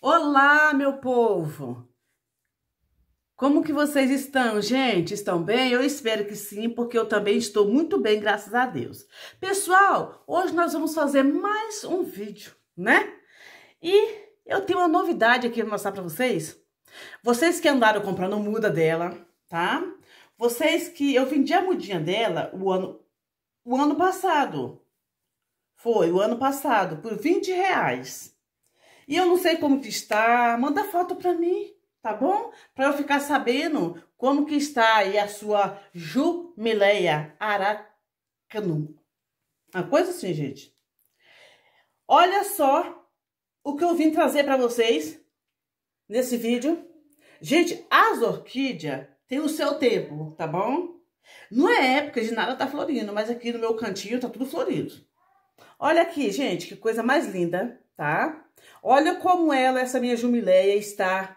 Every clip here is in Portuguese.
Olá, meu povo! Como que vocês estão, gente? Estão bem? Eu espero que sim, porque eu também estou muito bem, graças a Deus. Pessoal, hoje nós vamos fazer mais um vídeo, né? E eu tenho uma novidade aqui para mostrar para vocês. Vocês que andaram comprando muda dela, tá? Vocês que... Eu vendi a mudinha dela o ano, o ano passado. Foi, o ano passado, por 20 reais. E eu não sei como que está, manda foto para mim, tá bom? Para eu ficar sabendo como que está aí a sua jumileia aracanu. Uma coisa assim, gente. Olha só o que eu vim trazer para vocês nesse vídeo. Gente, as orquídeas têm o seu tempo, tá bom? Não é época de nada tá florindo, mas aqui no meu cantinho tá tudo florido. Olha aqui, gente, que coisa mais linda tá? Olha como ela, essa minha jumileia, está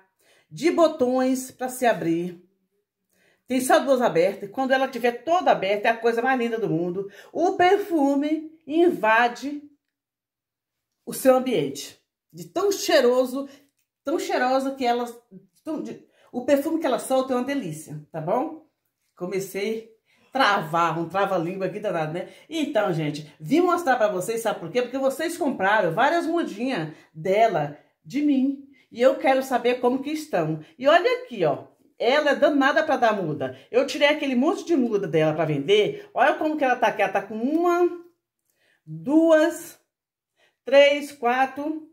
de botões para se abrir. Tem só duas abertas. Quando ela tiver toda aberta, é a coisa mais linda do mundo. O perfume invade o seu ambiente. De tão cheiroso, tão cheirosa que ela... Tão, de, o perfume que ela solta é uma delícia, tá bom? Comecei travar, um trava-língua aqui danado, né? Então, gente, vim mostrar para vocês, sabe por quê? Porque vocês compraram várias mudinhas dela, de mim. E eu quero saber como que estão. E olha aqui, ó. Ela é danada para dar muda. Eu tirei aquele monte de muda dela para vender. Olha como que ela tá aqui. Ela tá com uma, duas, três, quatro,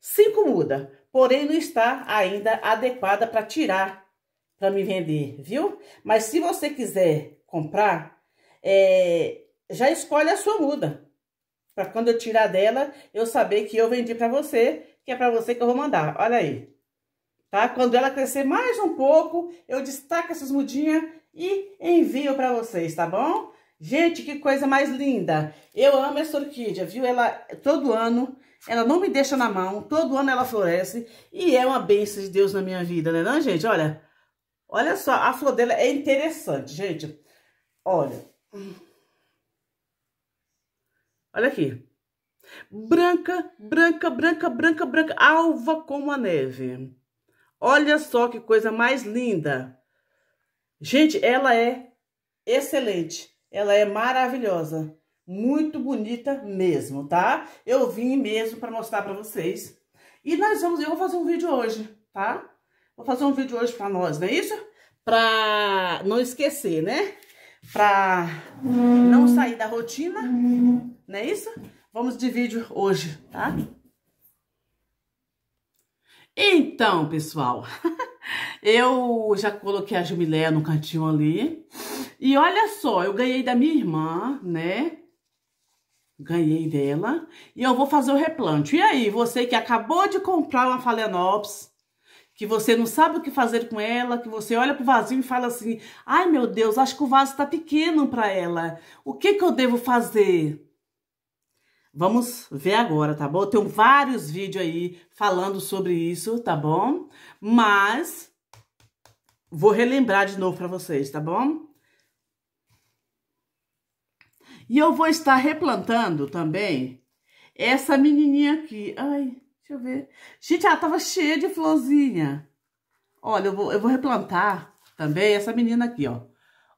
cinco muda. Porém, não está ainda adequada para tirar, para me vender, viu? Mas se você quiser comprar, é, já escolhe a sua muda. Para quando eu tirar dela, eu saber que eu vendi para você, que é para você que eu vou mandar. Olha aí. Tá? Quando ela crescer mais um pouco, eu destaco essas mudinhas e envio para vocês, tá bom? Gente, que coisa mais linda. Eu amo essa orquídea, viu? Ela, todo ano, ela não me deixa na mão, todo ano ela floresce e é uma bênção de Deus na minha vida, né não, gente? Olha, olha só, a flor dela é interessante, gente. Olha. Olha aqui. Branca, branca, branca, branca, branca, alva como a neve. Olha só que coisa mais linda. Gente, ela é excelente. Ela é maravilhosa. Muito bonita mesmo, tá? Eu vim mesmo para mostrar para vocês. E nós vamos, eu vou fazer um vídeo hoje, tá? Vou fazer um vídeo hoje para nós, não é isso? Para não esquecer, né? pra não sair da rotina, não é isso? Vamos de vídeo hoje, tá? Então, pessoal, eu já coloquei a jumiléia no cantinho ali. E olha só, eu ganhei da minha irmã, né? Ganhei dela. E eu vou fazer o replante. E aí, você que acabou de comprar uma Phalaenopsis, que você não sabe o que fazer com ela, que você olha para o vazio e fala assim: ai meu Deus, acho que o vaso está pequeno para ela, o que, que eu devo fazer? Vamos ver agora, tá bom? Tem vários vídeos aí falando sobre isso, tá bom? Mas vou relembrar de novo para vocês, tá bom? E eu vou estar replantando também essa menininha aqui. Ai, Deixa eu ver. Gente, ela tava cheia de florzinha. Olha, eu vou, eu vou replantar também essa menina aqui, ó.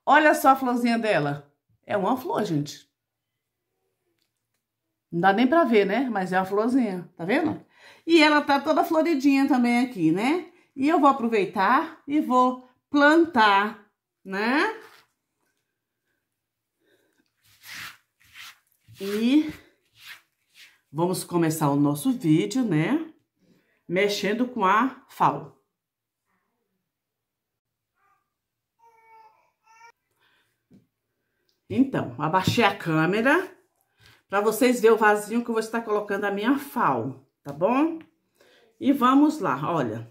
Olha só a florzinha dela. É uma flor, gente. Não dá nem pra ver, né? Mas é uma florzinha, tá vendo? E ela tá toda floridinha também aqui, né? E eu vou aproveitar e vou plantar, né? E Vamos começar o nosso vídeo, né? Mexendo com a fal. Então, abaixei a câmera para vocês verem o vasinho que eu vou estar colocando a minha fal, tá bom? E vamos lá, olha.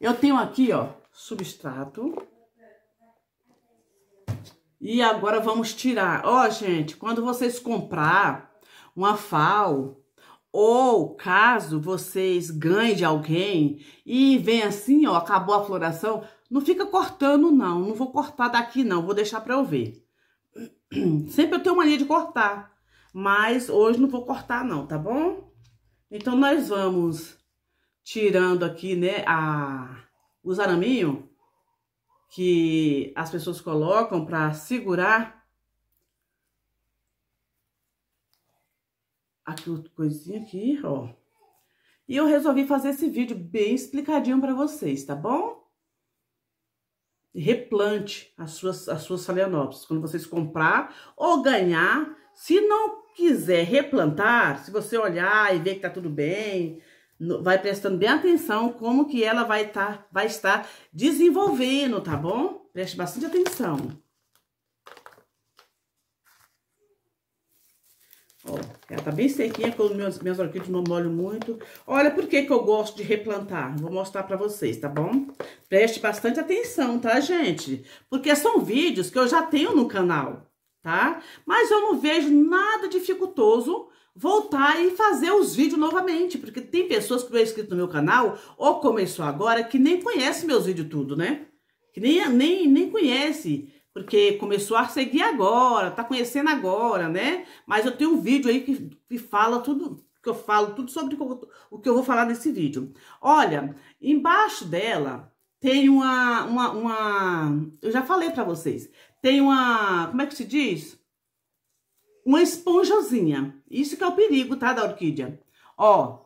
Eu tenho aqui, ó, substrato. E agora vamos tirar. Ó, gente, quando vocês comprar uma FAO, ou caso vocês ganhem de alguém e vem assim, ó, acabou a floração, não fica cortando não, não vou cortar daqui não, vou deixar para eu ver. Sempre eu tenho mania de cortar, mas hoje não vou cortar não, tá bom? Então nós vamos tirando aqui, né, a os araminhos que as pessoas colocam para segurar aqui outra coisinha aqui, ó. E eu resolvi fazer esse vídeo bem explicadinho para vocês, tá bom? Replante as suas, as suas phalaenopsis. Quando vocês comprar ou ganhar, se não quiser replantar, se você olhar e ver que tá tudo bem, vai prestando bem atenção como que ela vai, tá, vai estar desenvolvendo, tá bom? Preste bastante atenção. Ó, ela tá bem sequinha, quando meus, minhas orquídeas não molham muito. Olha por que que eu gosto de replantar. Vou mostrar pra vocês, tá bom? Preste bastante atenção, tá, gente? Porque são vídeos que eu já tenho no canal, tá? Mas eu não vejo nada dificultoso voltar e fazer os vídeos novamente. Porque tem pessoas que não é inscrito no meu canal, ou começou agora, que nem conhece meus vídeos tudo, né? Que nem, nem, nem conhece porque começou a seguir agora, tá conhecendo agora, né? Mas eu tenho um vídeo aí que, que fala tudo, que eu falo tudo sobre o que eu vou falar nesse vídeo. Olha, embaixo dela tem uma, uma, uma eu já falei para vocês, tem uma, como é que se diz? Uma esponjazinha. Isso que é o perigo, tá, da orquídea. Ó,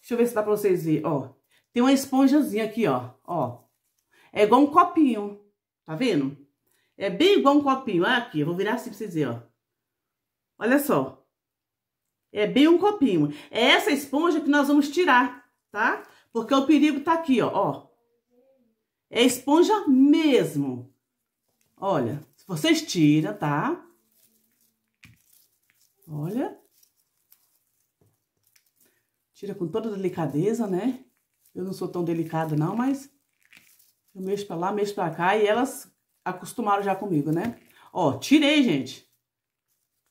deixa eu ver se dá para vocês ver, ó. Tem uma esponjazinha aqui, ó, ó. É igual um copinho, Tá vendo? É bem igual um copinho. Olha ah, aqui, eu vou virar assim pra vocês verem, ó. Olha só. É bem um copinho. É essa esponja que nós vamos tirar, tá? Porque o perigo tá aqui, ó. ó. É esponja mesmo. Olha, vocês tiram, tá? Olha. Tira com toda delicadeza, né? Eu não sou tão delicada não, mas eu mexo pra lá, mexo pra cá e elas acostumaram já comigo, né? Ó, tirei, gente.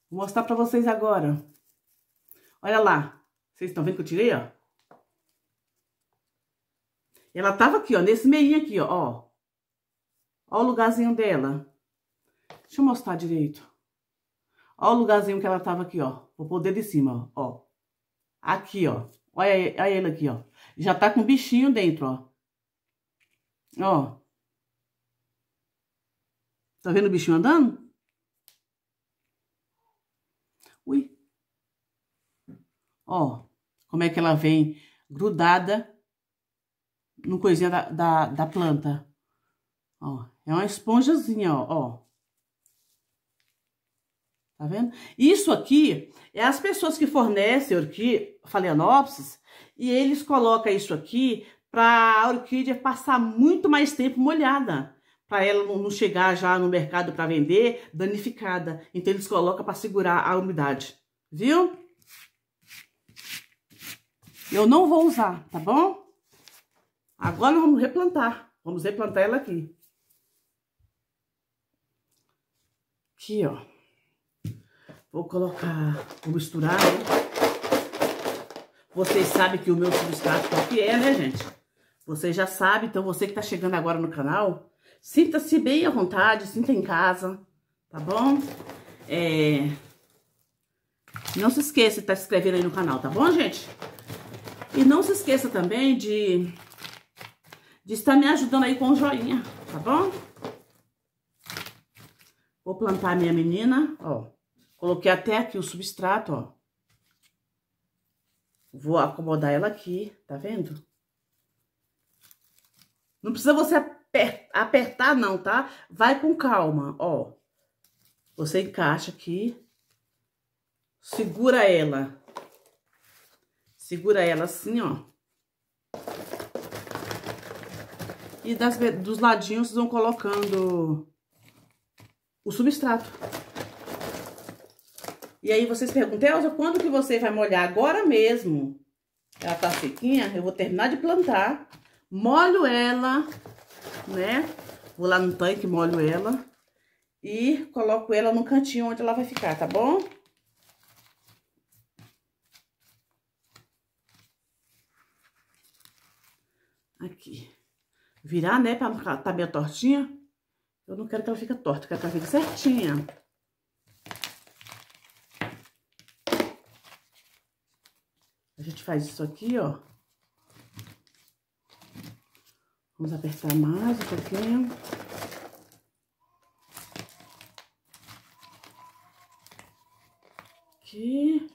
Vou mostrar pra vocês agora. Olha lá. Vocês estão vendo que eu tirei, ó? Ela tava aqui, ó, nesse meinho aqui, ó, ó. o lugarzinho dela. Deixa eu mostrar direito. Ó o lugarzinho que ela tava aqui, ó. Vou poder de cima, ó. Aqui, ó. Olha, olha ele aqui, ó. Já tá com bichinho dentro, ó. Ó. Tá vendo o bichinho andando? Ui. Ó, como é que ela vem grudada no coisinha da, da, da planta. Ó, é uma esponjazinha, ó, ó. Tá vendo? Isso aqui é as pessoas que fornecem aqui Phalaenopsis e eles colocam isso aqui para a orquídea passar muito mais tempo molhada, para ela não chegar já no mercado para vender danificada. Então eles colocam para segurar a umidade, viu? Eu não vou usar, tá bom? Agora vamos replantar. Vamos replantar ela aqui. Aqui, ó. Vou colocar, vou misturar, Vocês sabem que o meu substrato que é, né, gente? Você já sabe, então você que está chegando agora no canal, sinta-se bem à vontade, sinta em casa, tá bom? É... Não se esqueça de estar tá se inscrevendo aí no canal, tá bom, gente? E não se esqueça também de, de estar me ajudando aí com o joinha, tá bom? Vou plantar minha menina, ó. Coloquei até aqui o substrato, ó. Vou acomodar ela aqui, tá vendo? Não precisa você apertar não, tá? Vai com calma, ó. Você encaixa aqui. Segura ela. Segura ela assim, ó. E das, dos ladinhos vocês vão colocando o substrato. E aí vocês perguntam, Elza, quando que você vai molhar? Agora mesmo. Ela tá sequinha, eu vou terminar de plantar molho ela, né? Vou lá no tanque, molho ela e coloco ela no cantinho onde ela vai ficar, tá bom? Aqui. Virar, né, pra não tá meio tortinha. Eu não quero que ela fique torta, quero que ela fique certinha. A gente faz isso aqui, ó. Vamos apertar mais um pouquinho. Aqui.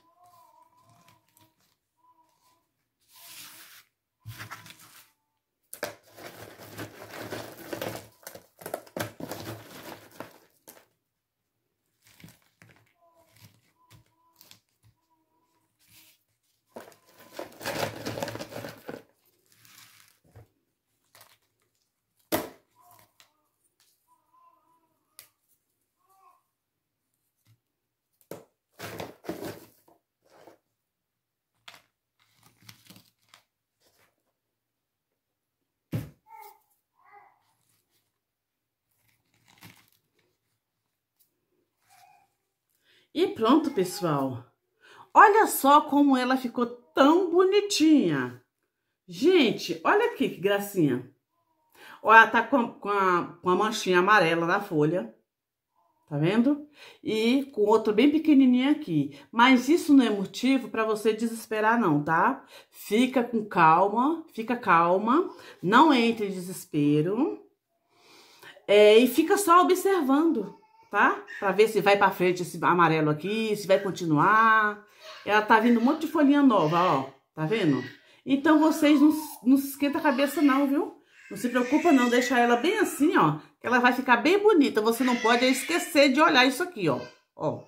E pronto, pessoal. Olha só como ela ficou tão bonitinha. Gente, olha aqui que gracinha. Olha, tá com, com, a, com a manchinha amarela na folha. Tá vendo? E com outro bem pequenininho aqui. Mas isso não é motivo para você desesperar não, tá? Fica com calma, fica calma. Não entre em desespero. É, e fica só observando tá? Pra ver se vai pra frente esse amarelo aqui, se vai continuar. Ela tá vindo um monte de folhinha nova, ó. Tá vendo? Então, vocês não, não se esquenta a cabeça não, viu? Não se preocupa não, deixa ela bem assim, ó. Que ela vai ficar bem bonita. Você não pode esquecer de olhar isso aqui, ó. Ó.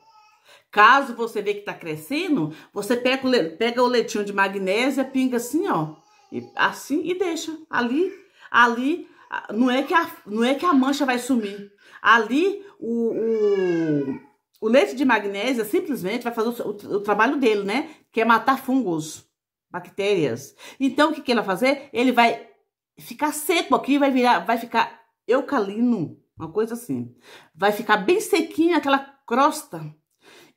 Caso você vê que tá crescendo, você pega o, pega o leitinho de magnésia, pinga assim, ó. E, assim e deixa. Ali, ali, não é, que a, não é que a mancha vai sumir. Ali, o, o, o leite de magnésia é simplesmente vai fazer o, o, o, trabalho dele, né? Que é matar fungos, bactérias. Então, o que, que ele vai fazer? Ele vai ficar seco aqui, vai virar, vai ficar eucalino, uma coisa assim. Vai ficar bem sequinha aquela crosta.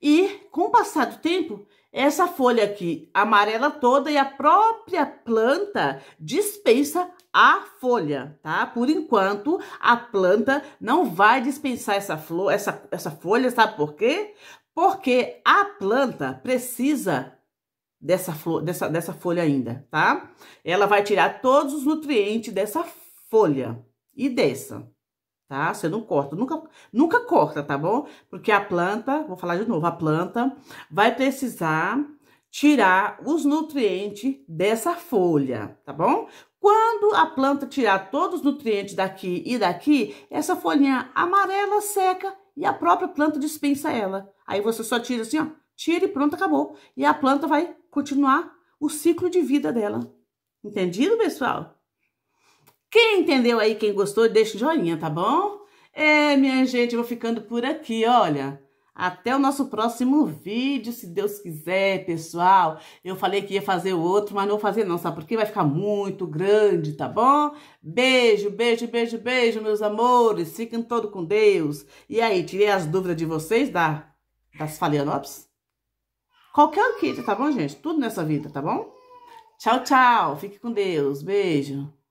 E, com o passar do tempo, essa folha aqui amarela toda e a própria planta dispensa a folha, tá? Por enquanto, a planta não vai dispensar essa flor, essa, essa folha, sabe por quê? Porque a planta precisa dessa, flor, dessa, dessa folha ainda, tá? Ela vai tirar todos os nutrientes dessa folha e dessa tá? Você não corta, nunca, nunca corta, tá bom? Porque a planta, vou falar de novo, a planta vai precisar tirar os nutrientes dessa folha, tá bom? Quando a planta tirar todos os nutrientes daqui e daqui, essa folhinha amarela seca e a própria planta dispensa ela. Aí você só tira assim, ó, tira e pronto, acabou. E a planta vai continuar o ciclo de vida dela. Entendido, pessoal? Quem entendeu aí, quem gostou, deixa o joinha, tá bom? É, minha gente, eu vou ficando por aqui, olha. Até o nosso próximo vídeo, se Deus quiser, pessoal. Eu falei que ia fazer outro, mas não vou fazer não, sabe? Porque vai ficar muito grande, tá bom? Beijo, beijo, beijo, beijo, meus amores. Fiquem todos com Deus. E aí, tirei as dúvidas de vocês da, das Faleanópolis? Qualquer kit, tá bom, gente? Tudo nessa vida, tá bom? Tchau, tchau. Fique com Deus. Beijo.